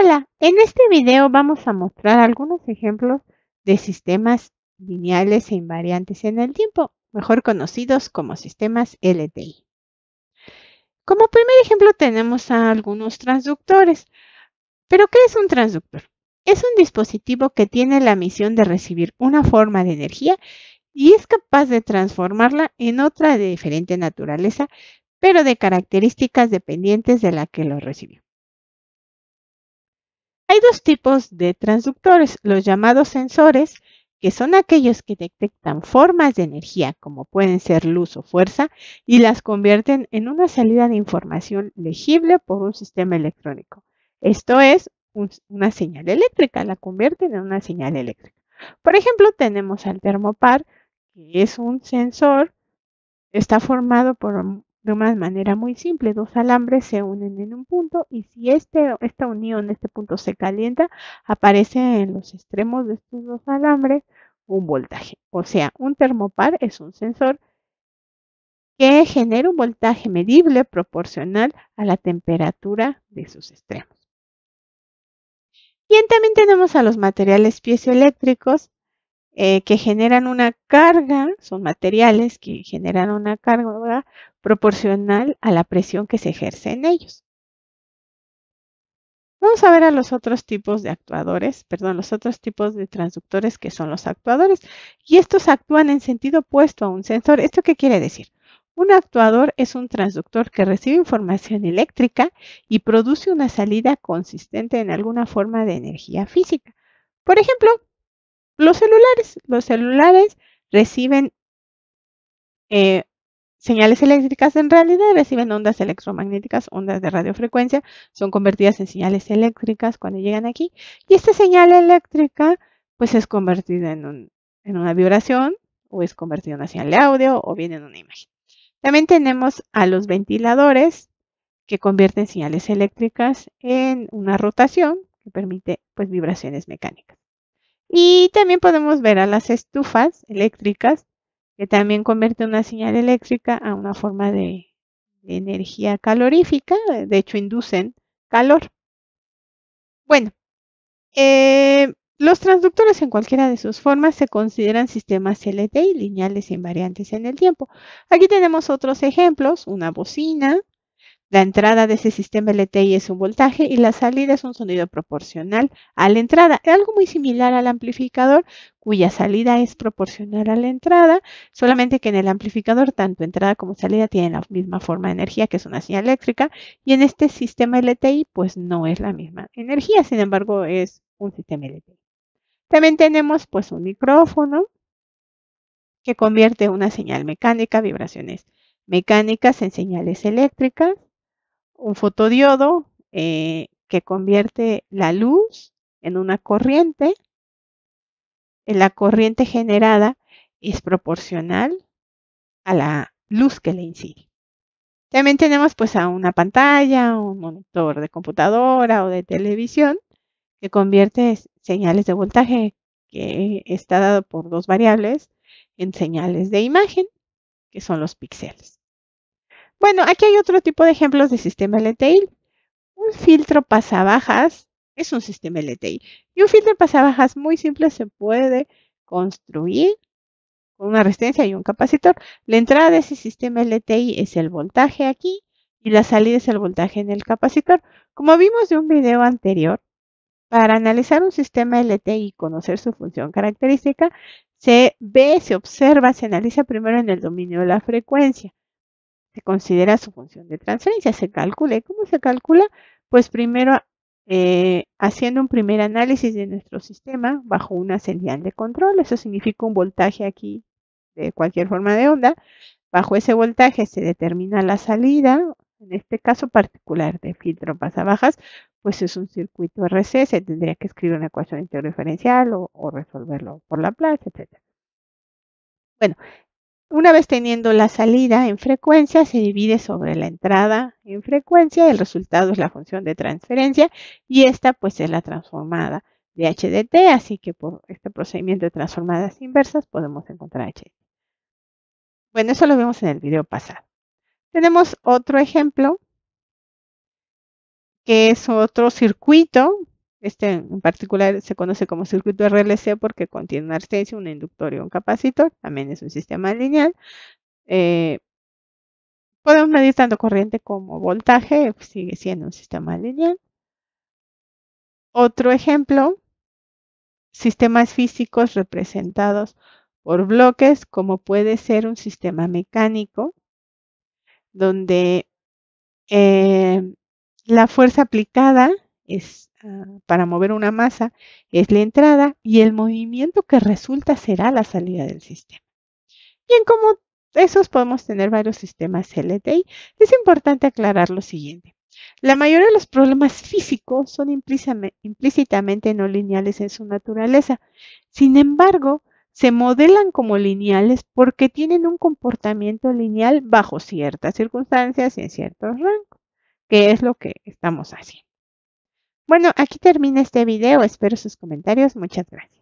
Hola, en este video vamos a mostrar algunos ejemplos de sistemas lineales e invariantes en el tiempo, mejor conocidos como sistemas LTI. Como primer ejemplo tenemos a algunos transductores. ¿Pero qué es un transductor? Es un dispositivo que tiene la misión de recibir una forma de energía y es capaz de transformarla en otra de diferente naturaleza, pero de características dependientes de la que lo recibió. Hay dos tipos de transductores, los llamados sensores, que son aquellos que detectan formas de energía, como pueden ser luz o fuerza, y las convierten en una salida de información legible por un sistema electrónico. Esto es una señal eléctrica, la convierten en una señal eléctrica. Por ejemplo, tenemos al termopar, que es un sensor, está formado por de manera muy simple. Dos alambres se unen en un punto y si este, esta unión, este punto se calienta, aparece en los extremos de estos dos alambres un voltaje. O sea, un termopar es un sensor que genera un voltaje medible proporcional a la temperatura de sus extremos. Y también tenemos a los materiales piezoeléctricos eh, que generan una carga, son materiales que generan una carga proporcional a la presión que se ejerce en ellos. Vamos a ver a los otros tipos de actuadores, perdón, los otros tipos de transductores que son los actuadores. Y estos actúan en sentido opuesto a un sensor. ¿Esto qué quiere decir? Un actuador es un transductor que recibe información eléctrica y produce una salida consistente en alguna forma de energía física. Por ejemplo, los celulares. Los celulares reciben eh, señales eléctricas, en realidad reciben ondas electromagnéticas, ondas de radiofrecuencia, son convertidas en señales eléctricas cuando llegan aquí. Y esta señal eléctrica pues es convertida en, una vibración o es convertida en una señal de audio o viene en una imagen. También tenemos a los ventiladores que convierten señales eléctricas en una rotación que permite pues vibraciones mecánicas. Y también podemos ver a las estufas eléctricas, que también convierte una señal eléctrica a una forma de, energía calorífica, de hecho inducen calor. Bueno, eh, los transductores en cualquiera de sus formas se consideran sistemas LTI, lineales invariantes en el tiempo. Aquí tenemos otros ejemplos, una bocina, la entrada de ese sistema LTI es un voltaje y la salida es un sonido proporcional a la entrada, Es algo muy similar al amplificador cuya salida es proporcional a la entrada, solamente que en el amplificador tanto entrada como salida tienen la misma forma de energía que es una señal eléctrica y en este sistema LTI pues no es la misma energía, sin embargo es un sistema LTI. También tenemos pues un micrófono que convierte una señal mecánica, vibraciones mecánicas en señales eléctricas un fotodiodo eh, que convierte la luz en una corriente. La corriente generada es proporcional a la luz que le incide. También tenemos pues a una pantalla, un monitor de computadora o de televisión que convierte señales de voltaje que está dado por dos variables en señales de imagen, que son los píxeles. Bueno, aquí hay otro tipo de ejemplos de sistema LTI. Un filtro pasabajas es un sistema LTI. Y un filtro pasabajas muy simple se puede construir con una resistencia y un capacitor. La entrada de ese sistema LTI es el voltaje aquí y la salida es el voltaje en el capacitor. Como vimos de un video anterior, para analizar un sistema LTI y conocer su función característica, se ve, se observa, se analiza primero en el dominio de la frecuencia considera su función de transferencia. Se calcula. ¿Y cómo se calcula? Pues primero eh, haciendo un primer análisis de nuestro sistema bajo una señal de control. Eso significa un voltaje aquí de cualquier forma de onda. Bajo ese voltaje se determina la salida, en este caso particular de filtro pasabajas, pues es un circuito RC, se tendría que escribir una ecuación interdiferencial o, o resolverlo por la plaza, etc. Bueno, una vez teniendo la salida en frecuencia, se divide sobre la entrada en frecuencia, el resultado es la función de transferencia y esta pues es la transformada de HDT, así que por este procedimiento de transformadas inversas podemos encontrar H Bueno, eso lo vimos en el video pasado. Tenemos otro ejemplo, que es otro circuito este en particular se conoce como circuito RLC porque contiene una resistencia, un inductor y un capacitor. También es un sistema lineal. Eh, podemos medir tanto corriente como voltaje. Sigue siendo un sistema lineal. Otro ejemplo, sistemas físicos representados por bloques, como puede ser un sistema mecánico, donde eh, la fuerza aplicada es, ah, para mover una masa es la entrada y el movimiento que resulta será la salida del sistema. Bien, como esos podemos tener varios sistemas LTI, es importante aclarar lo siguiente. La mayoría de los problemas físicos son implícitamente no lineales en su naturaleza. Sin embargo, se modelan como lineales porque tienen un comportamiento lineal bajo ciertas circunstancias y en ciertos rangos, que es lo que estamos haciendo. Bueno, aquí termina este video. Espero sus comentarios. Muchas gracias.